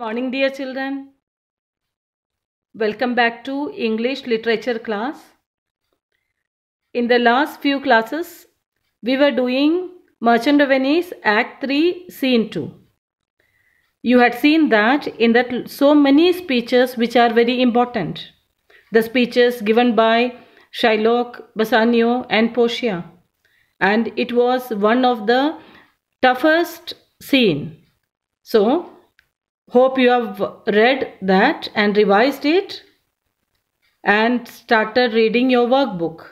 morning dear children welcome back to english literature class in the last few classes we were doing merchant of venice act 3 scene 2 you had seen that in that so many speeches which are very important the speeches given by shylock bassanio and portia and it was one of the toughest scene so Hope you have read that and revised it and started reading your workbook.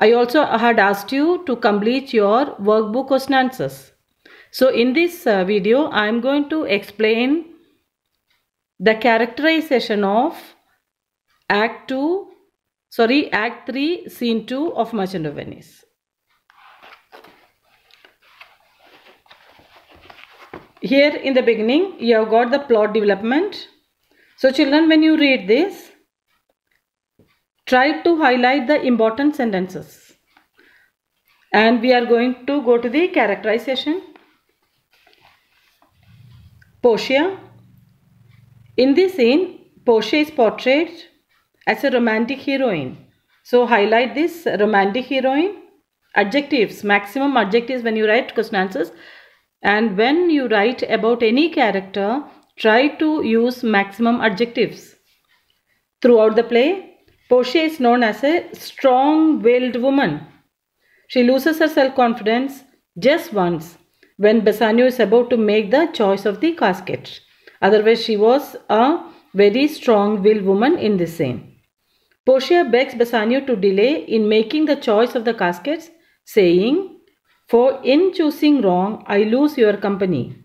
I also had asked you to complete your workbook questionances. So in this uh, video, I am going to explain the characterization of Act 2, sorry, Act 3, Scene 2 of Merchant of Venice. here in the beginning you have got the plot development so children when you read this try to highlight the important sentences and we are going to go to the characterization Portia in this scene Portia is portrayed as a romantic heroine so highlight this romantic heroine adjectives maximum adjectives when you write question answers and when you write about any character, try to use maximum adjectives. Throughout the play, Portia is known as a strong-willed woman. She loses her self-confidence just once when Bassanio is about to make the choice of the casket. Otherwise, she was a very strong-willed woman in this scene. Portia begs Bassanio to delay in making the choice of the caskets, saying, for in choosing wrong, I lose your company.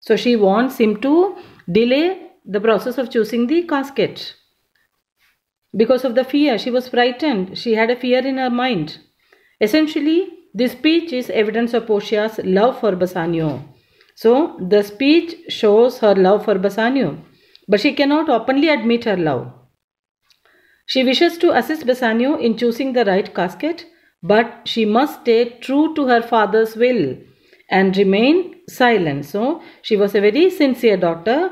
So she wants him to delay the process of choosing the casket. Because of the fear, she was frightened. She had a fear in her mind. Essentially, this speech is evidence of Portia's love for Bassanio. So, the speech shows her love for Bassanio, but she cannot openly admit her love. She wishes to assist Bassanio in choosing the right casket but she must stay true to her father's will and remain silent. So she was a very sincere daughter,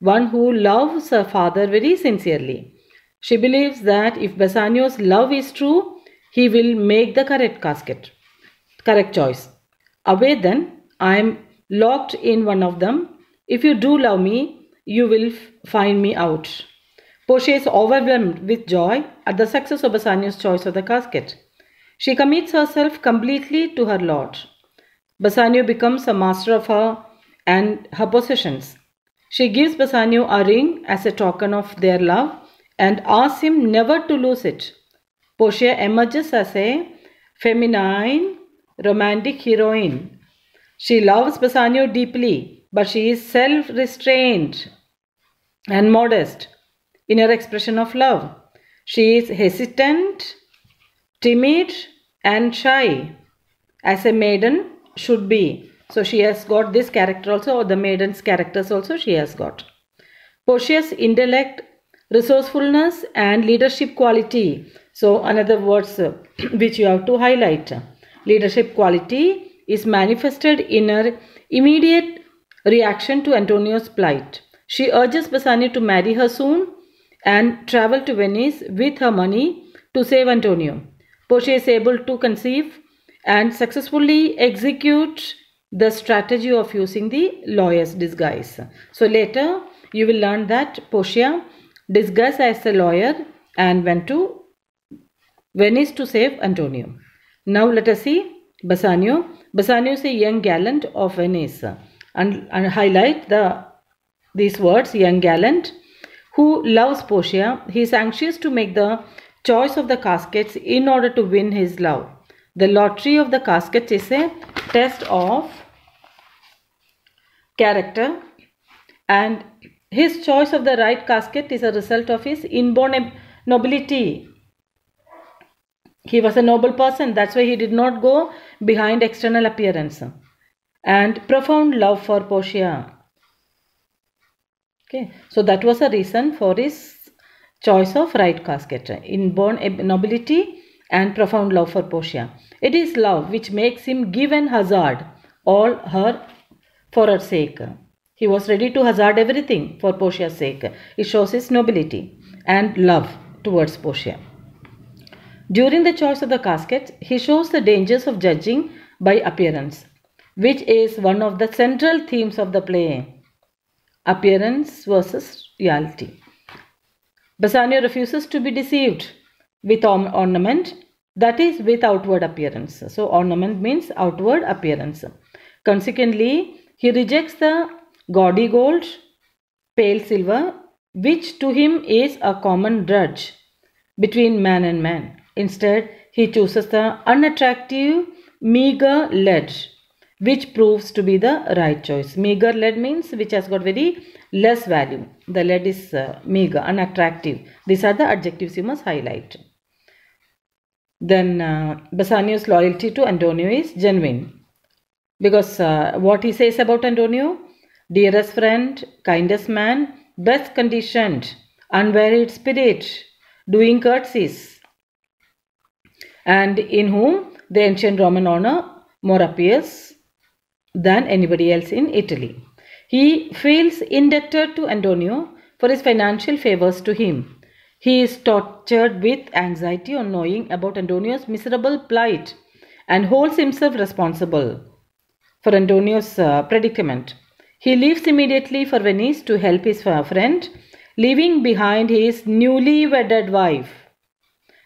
one who loves her father very sincerely. She believes that if Bassanio's love is true, he will make the correct casket, correct choice. Away then, I am locked in one of them. If you do love me, you will find me out. Portia is overwhelmed with joy at the success of Bassanio's choice of the casket. She commits herself completely to her lord. Bassanio becomes a master of her and her possessions. She gives Bassanio a ring as a token of their love and asks him never to lose it. Portia emerges as a feminine romantic heroine. She loves Bassanio deeply, but she is self restrained and modest in her expression of love. She is hesitant timid and shy as a maiden should be. So she has got this character also or the maiden's characters also she has got. Portia's intellect, resourcefulness and leadership quality. So another words uh, which you have to highlight. Leadership quality is manifested in her immediate reaction to Antonio's plight. She urges Bassanio to marry her soon and travel to Venice with her money to save Antonio. Portia is able to conceive and successfully execute the strategy of using the lawyer's disguise. So later you will learn that Portia disguised as a lawyer and went to Venice to save Antonio. Now let us see Bassanio. Bassanio is a young gallant of Venice and, and highlight the these words young gallant who loves Portia. He is anxious to make the choice of the caskets in order to win his love. The lottery of the caskets is a test of character and his choice of the right casket is a result of his inborn nobility. He was a noble person. That's why he did not go behind external appearance. And profound love for Portia. Okay. So that was a reason for his choice of right casket, inborn nobility and profound love for Portia. It is love which makes him give and hazard all her for her sake. He was ready to hazard everything for Portia's sake. It shows his nobility and love towards Portia. During the choice of the casket, he shows the dangers of judging by appearance, which is one of the central themes of the play appearance versus reality. Bassanio refuses to be deceived with ornament, that is, with outward appearance. So, ornament means outward appearance. Consequently, he rejects the gaudy gold, pale silver, which to him is a common drudge between man and man. Instead, he chooses the unattractive, meager lead which proves to be the right choice. Meager lead means which has got very less value. The lead is uh, meager, unattractive. These are the adjectives you must highlight. Then uh, Bassanio's loyalty to Antonio is genuine because uh, what he says about Antonio, dearest friend, kindest man, best conditioned, unwearied spirit, doing courtesies, and in whom the ancient Roman honor more appears than anybody else in Italy. He feels indebted to Antonio for his financial favors to him. He is tortured with anxiety on knowing about Antonio's miserable plight and holds himself responsible for Antonio's uh, predicament. He leaves immediately for Venice to help his uh, friend, leaving behind his newly wedded wife.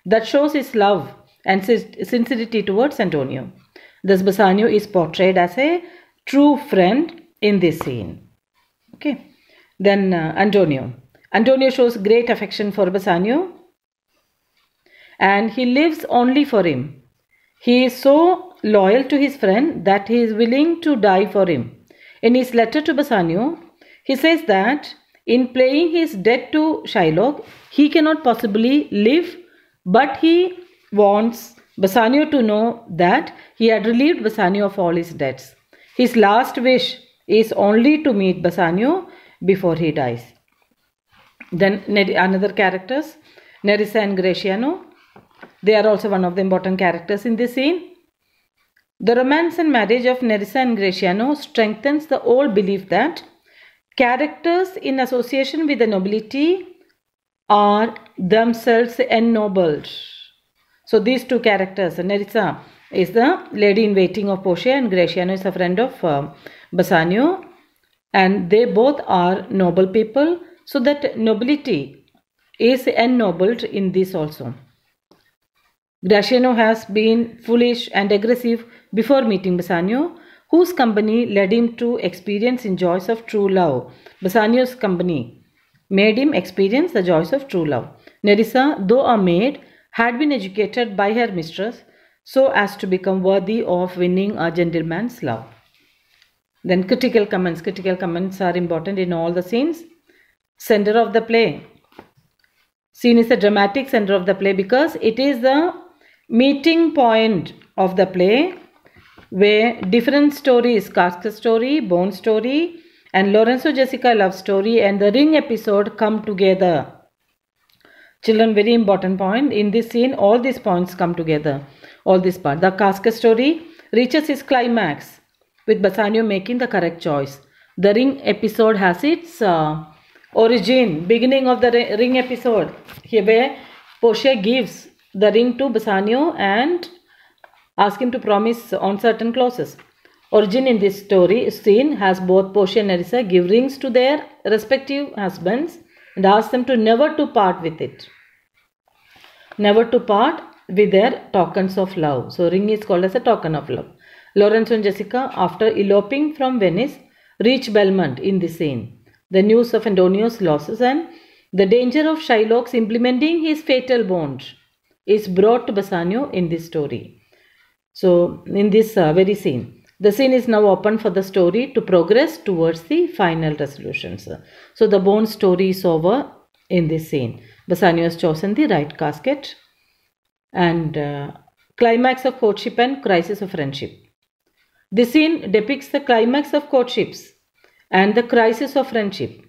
That shows his love and sincerity towards Antonio. This Bassanio is portrayed as a true friend in this scene. Okay. Then uh, Antonio. Antonio shows great affection for Bassanio and he lives only for him. He is so loyal to his friend that he is willing to die for him. In his letter to Bassanio, he says that in playing his debt to Shylock, he cannot possibly live, but he wants Bassanio to know that he had relieved Bassanio of all his debts. His last wish is only to meet Bassanio before he dies. Then another characters, Nerissa and Graciano. They are also one of the important characters in this scene. The romance and marriage of Nerissa and Graciano strengthens the old belief that characters in association with the nobility are themselves ennobled. So these two characters, Nerissa is the lady in waiting of Portia and Graciano is a friend of uh, Bassanio and they both are noble people so that nobility is ennobled in this also. Graciano has been foolish and aggressive before meeting Bassanio whose company led him to experience in joys of true love. Bassanio's company made him experience the joys of true love. Nerissa, though a maid, had been educated by her mistress so as to become worthy of winning a gentleman's love. Then critical comments. Critical comments are important in all the scenes. Center of the play. Scene is the dramatic center of the play because it is the meeting point of the play where different stories, Casca's story, Bone story, and Lorenzo Jessica love story and the ring episode come together children very important point in this scene all these points come together all this part the Casca story reaches its climax with bassanio making the correct choice the ring episode has its uh, origin beginning of the ring episode here where portia gives the ring to bassanio and ask him to promise on certain clauses origin in this story scene has both portia and nerissa give rings to their respective husbands and ask them to never to part with it. Never to part with their tokens of love. So ring is called as a token of love. Lorenzo and Jessica, after eloping from Venice, reach Belmont in the scene. The news of Antonio's losses and the danger of Shylock's implementing his fatal bond is brought to Bassanio in this story. So, in this uh, very scene. The scene is now open for the story to progress towards the final resolutions. So the bone story is over in this scene. Bassanio has chosen the right casket and uh, climax of courtship and crisis of friendship. This scene depicts the climax of courtships and the crisis of friendship.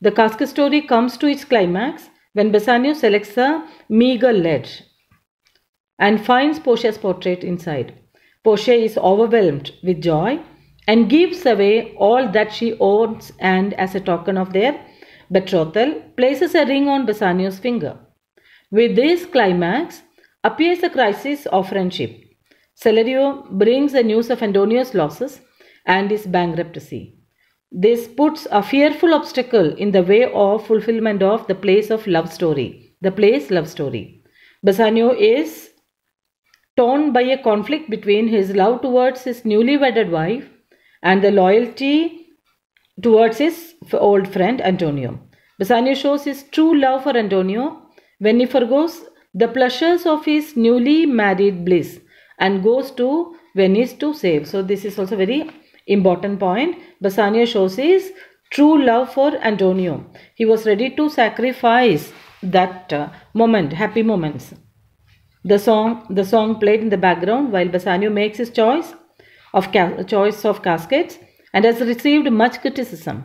The casket story comes to its climax when Bassanio selects a meager ledge and finds Portia's portrait inside. Portia is overwhelmed with joy and gives away all that she owns and, as a token of their betrothal, places a ring on Bassanio's finger. With this climax appears the crisis of friendship. Celerio brings the news of Antonio's losses and his bankruptcy. This puts a fearful obstacle in the way of fulfillment of the place of love story, the place love story. Bassanio is torn by a conflict between his love towards his newly wedded wife and the loyalty towards his old friend Antonio. Bassanio shows his true love for Antonio when he forgoes the pleasures of his newly married bliss and goes to Venice to save. So this is also very important point. Bassanio shows his true love for Antonio. He was ready to sacrifice that uh, moment, happy moments. The song, the song played in the background while Bassanio makes his choice of choice of caskets and has received much criticism.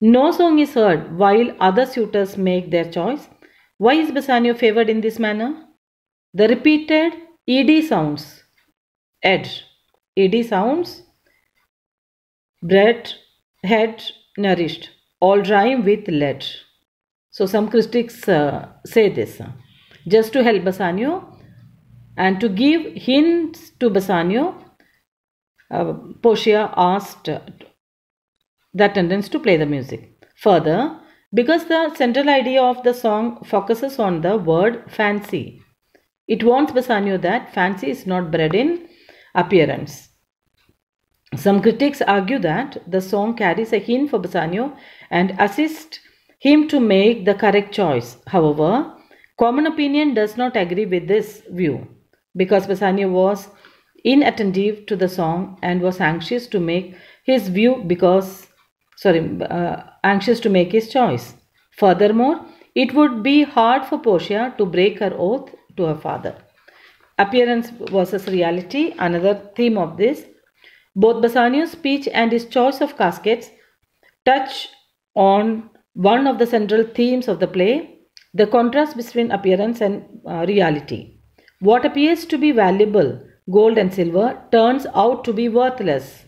No song is heard while other suitors make their choice. Why is Bassanio favored in this manner? The repeated ed sounds, ed, ed sounds, bread, head, nourished, all rhyme with let. So some critics uh, say this. Just to help Bassanio, and to give hints to Bassanio, uh, Portia asked the attendants to play the music. Further, because the central idea of the song focuses on the word fancy, it warns Bassanio that fancy is not bred in appearance. Some critics argue that the song carries a hint for Bassanio and assists him to make the correct choice. However, common opinion does not agree with this view because Bassanio was inattentive to the song and was anxious to make his view because sorry uh, anxious to make his choice furthermore it would be hard for portia to break her oath to her father appearance versus reality another theme of this both bassanio's speech and his choice of caskets touch on one of the central themes of the play the contrast between appearance and uh, reality what appears to be valuable, gold and silver, turns out to be worthless.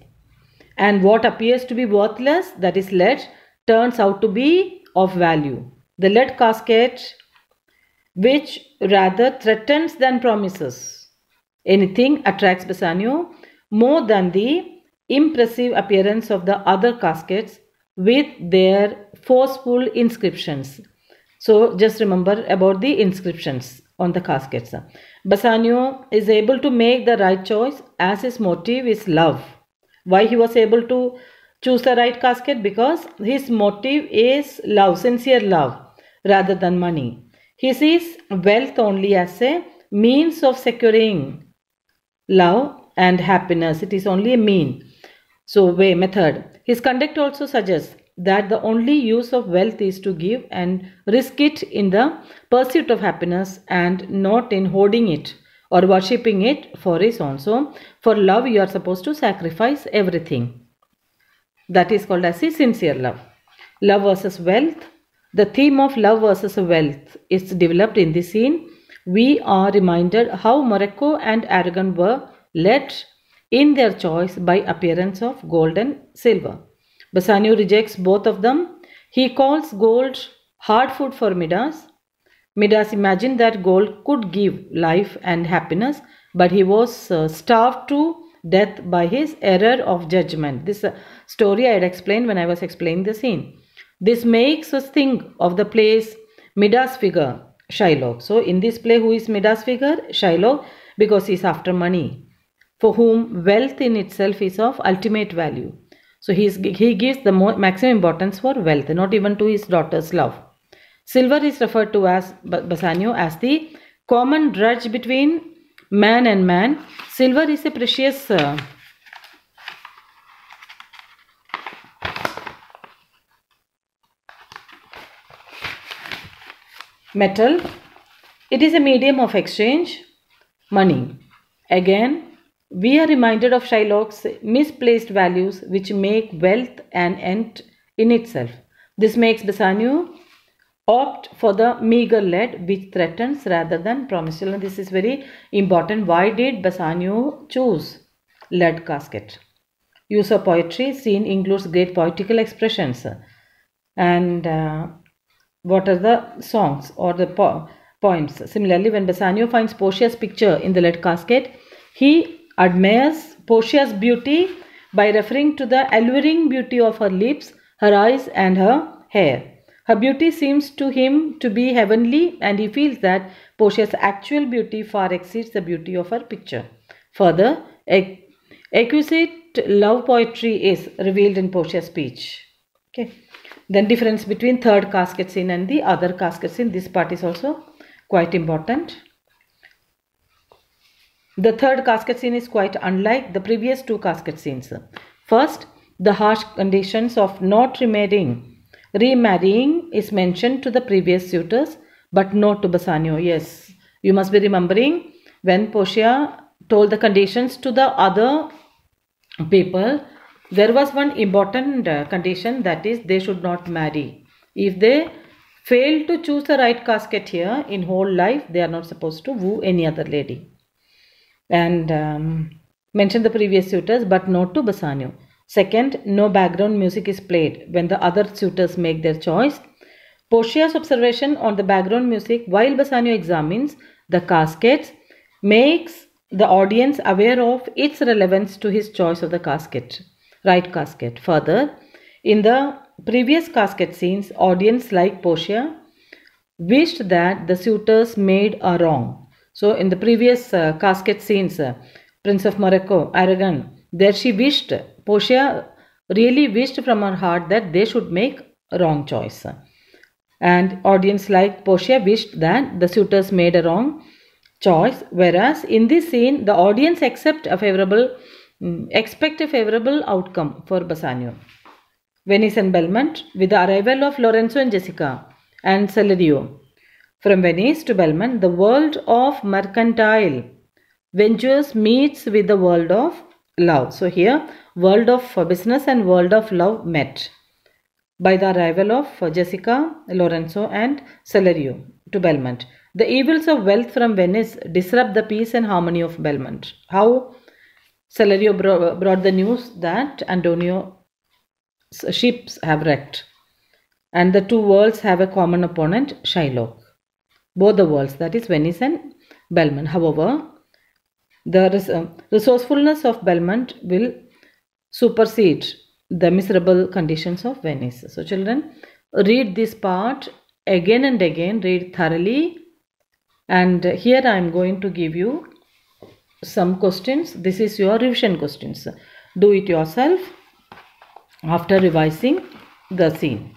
And what appears to be worthless, that is lead, turns out to be of value. The lead casket, which rather threatens than promises. Anything attracts Bassanio more than the impressive appearance of the other caskets with their forceful inscriptions. So just remember about the inscriptions on the caskets. Bassanio is able to make the right choice as his motive is love. Why he was able to choose the right casket? Because his motive is love, sincere love, rather than money. He sees wealth only as a means of securing love and happiness. It is only a mean. So, way, method. His conduct also suggests that the only use of wealth is to give and risk it in the pursuit of happiness and not in hoarding it or worshipping it for own also for love you are supposed to sacrifice everything that is called as a sincere love love versus wealth the theme of love versus wealth is developed in this scene we are reminded how morocco and aragon were led in their choice by appearance of gold and silver Basanio rejects both of them. He calls gold hard food for Midas. Midas imagined that gold could give life and happiness, but he was uh, starved to death by his error of judgment. This uh, story I had explained when I was explaining the scene. This makes us think of the place Midas figure, Shylock. So, in this play, who is Midas figure? Shylock, because he is after money, for whom wealth in itself is of ultimate value. So he, is, he gives the maximum importance for wealth, not even to his daughter's love. Silver is referred to as Bassanio as the common drudge between man and man. Silver is a precious uh, metal. It is a medium of exchange, money. Again, we are reminded of Shylock's misplaced values which make wealth an end in itself. This makes Bassanio opt for the meager lead which threatens rather than promises. And this is very important. Why did Bassanio choose lead casket? Use of poetry scene includes great poetical expressions. And uh, what are the songs or the po poems? Similarly, when Bassanio finds Portia's picture in the lead casket, he admires Portia's beauty by referring to the alluring beauty of her lips, her eyes, and her hair. Her beauty seems to him to be heavenly, and he feels that Portia's actual beauty far exceeds the beauty of her picture. Further, exquisite love poetry is revealed in Portia's speech. Okay. Then difference between third casket scene and the other casket scene. This part is also quite important. The third casket scene is quite unlike the previous two casket scenes. First, the harsh conditions of not remarrying. Remarrying is mentioned to the previous suitors but not to Bassanio. Yes, you must be remembering when Portia told the conditions to the other people, there was one important uh, condition that is they should not marry. If they fail to choose the right casket here in whole life, they are not supposed to woo any other lady and um, mention the previous suitors but not to Bassanio. Second, no background music is played when the other suitors make their choice. Portia's observation on the background music while Bassanio examines the caskets makes the audience aware of its relevance to his choice of the casket, right casket. Further, in the previous casket scenes, audience like Portia wished that the suitors made a wrong so in the previous uh, casket scenes, uh, Prince of Morocco, Aragon, there she wished, Portia really wished from her heart that they should make a wrong choice. And audience like Portia wished that the suitors made a wrong choice, whereas in this scene, the audience accept a favorable, mm, expect a favorable outcome for Bassanio. Venice and Belmont, with the arrival of Lorenzo and Jessica and Salerio. From Venice to Belmont, the world of mercantile ventures meets with the world of love. So here, world of business and world of love met by the arrival of Jessica, Lorenzo and Celerio to Belmont. The evils of wealth from Venice disrupt the peace and harmony of Belmont. How Celerio brought the news that Antonio's ships have wrecked and the two worlds have a common opponent, Shylock both the worlds, that is Venice and Belmont. However, the res uh, resourcefulness of Belmont will supersede the miserable conditions of Venice. So, children, read this part again and again, read thoroughly. And here I am going to give you some questions. This is your revision questions. Do it yourself after revising the scene.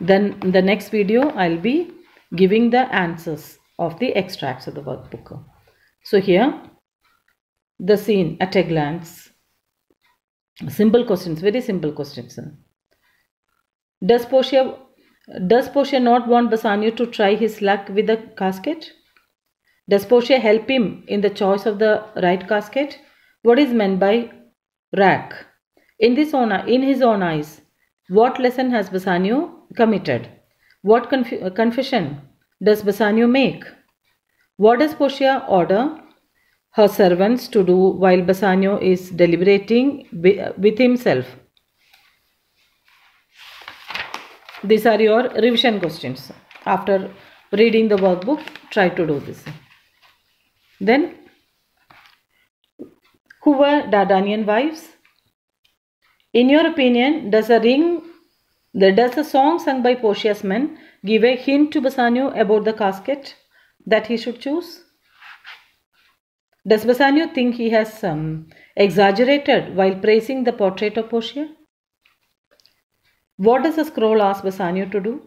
Then the next video I will be giving the answers of the extracts of the workbook. So here, the scene at a glance, simple questions, very simple questions. Does Portia, does Portia not want Bassanio to try his luck with the casket? Does Portia help him in the choice of the right casket? What is meant by rack? In, this own, in his own eyes, what lesson has Bassanio committed? What conf uh, confession does Bassanio make? What does Portia order her servants to do while Bassanio is deliberating uh, with himself? These are your revision questions. After reading the workbook, try to do this. Then, who were Dardanian wives? In your opinion, does a ring does the song sung by Portia's men give a hint to Bassanio about the casket that he should choose? Does Bassanio think he has um, exaggerated while praising the portrait of Portia? What does the scroll ask Bassanio to do?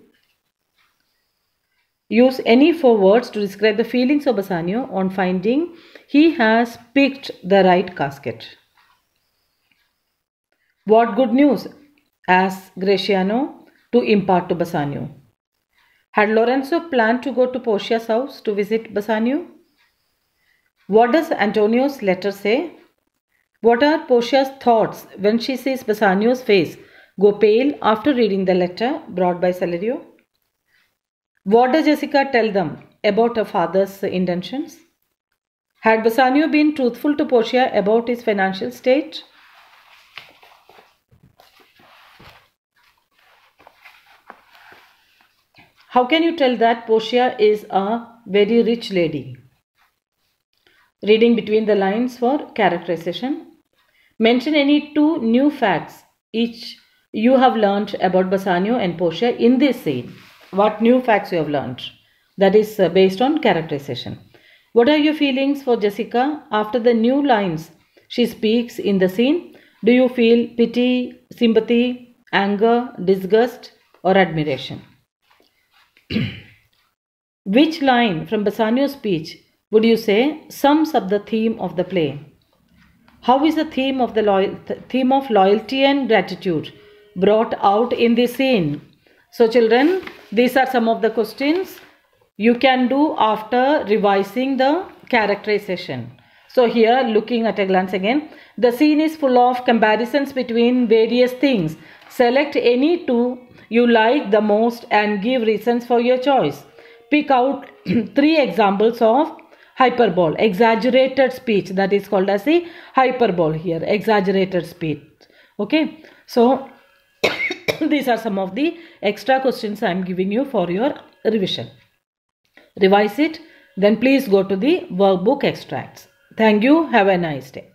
Use any four words to describe the feelings of Bassanio on finding he has picked the right casket. What good news as Graciano to impart to Bassanio. Had Lorenzo planned to go to Portia's house to visit Bassanio? What does Antonio's letter say? What are Portia's thoughts when she sees Bassanio's face go pale after reading the letter brought by Salerio? What does Jessica tell them about her father's intentions? Had Bassanio been truthful to Portia about his financial state? How can you tell that Portia is a very rich lady? Reading between the lines for characterization. Mention any two new facts each you have learned about Bassanio and Portia in this scene. What new facts you have learned? That is uh, based on characterization. What are your feelings for Jessica after the new lines she speaks in the scene? Do you feel pity, sympathy, anger, disgust, or admiration? Which line from Bassanio's speech would you say sums up the theme of the play? How is the theme of the lo- th- theme of loyalty and gratitude brought out in this scene? So, children, these are some of the questions you can do after revising the characterization. So here looking at a glance again, the scene is full of comparisons between various things Select any two you like the most and give reasons for your choice. Pick out three examples of hyperbole, exaggerated speech that is called as the hyperbole here, exaggerated speech. Okay, so these are some of the extra questions I am giving you for your revision. Revise it, then please go to the workbook extracts. Thank you. Have a nice day.